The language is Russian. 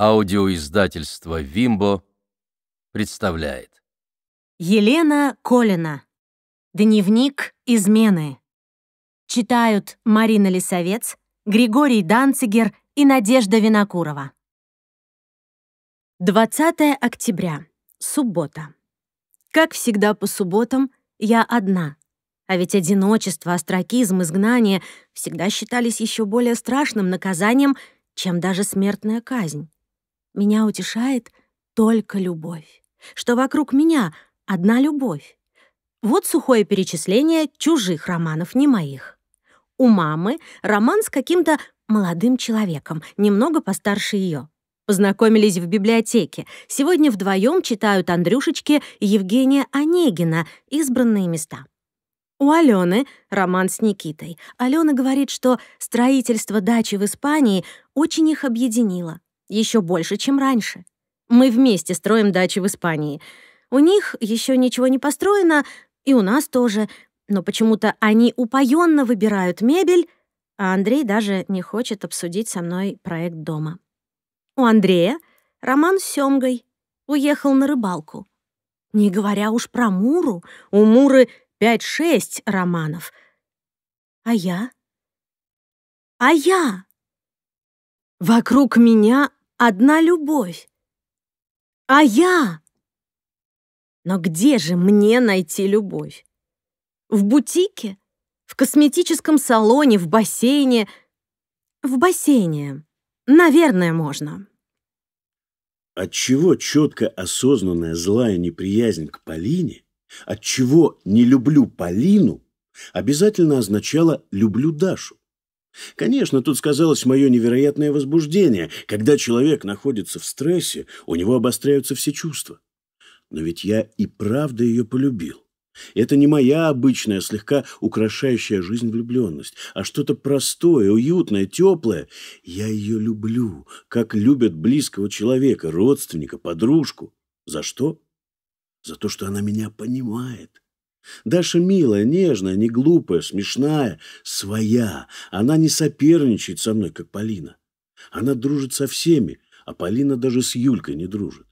Аудиоиздательство «Вимбо» представляет. Елена Колина. Дневник измены. Читают Марина Лисовец, Григорий Данцигер и Надежда Винокурова. 20 октября. Суббота. Как всегда по субботам, я одна. А ведь одиночество, остракизм, изгнание всегда считались еще более страшным наказанием, чем даже смертная казнь меня утешает только любовь. Что вокруг меня одна любовь. Вот сухое перечисление чужих романов, не моих. У мамы роман с каким-то молодым человеком, немного постарше ее. Познакомились в библиотеке. Сегодня вдвоем читают Андрюшечке Евгения Онегина «Избранные места». У Алены роман с Никитой. Алена говорит, что строительство дачи в Испании очень их объединило. Еще больше, чем раньше. Мы вместе строим дачи в Испании. У них еще ничего не построено, и у нас тоже. Но почему-то они упоенно выбирают мебель, а Андрей даже не хочет обсудить со мной проект дома. У Андрея роман с сёмгой Уехал на рыбалку. Не говоря уж про Муру. У Муры пять-шесть романов. А я? А я? Вокруг меня одна любовь. А я? Но где же мне найти любовь? В бутике? В косметическом салоне? В бассейне? В бассейне. Наверное, можно. Отчего четко осознанная злая неприязнь к Полине, отчего «не люблю Полину» обязательно означало «люблю Дашу». Конечно, тут сказалось мое невероятное возбуждение. Когда человек находится в стрессе, у него обостряются все чувства. Но ведь я и правда ее полюбил. Это не моя обычная, слегка украшающая жизнь влюбленность, а что-то простое, уютное, теплое. Я ее люблю, как любят близкого человека, родственника, подружку. За что? За то, что она меня понимает. Даша милая, нежная, не глупая, смешная, своя. Она не соперничает со мной, как Полина. Она дружит со всеми, а Полина даже с Юлькой не дружит.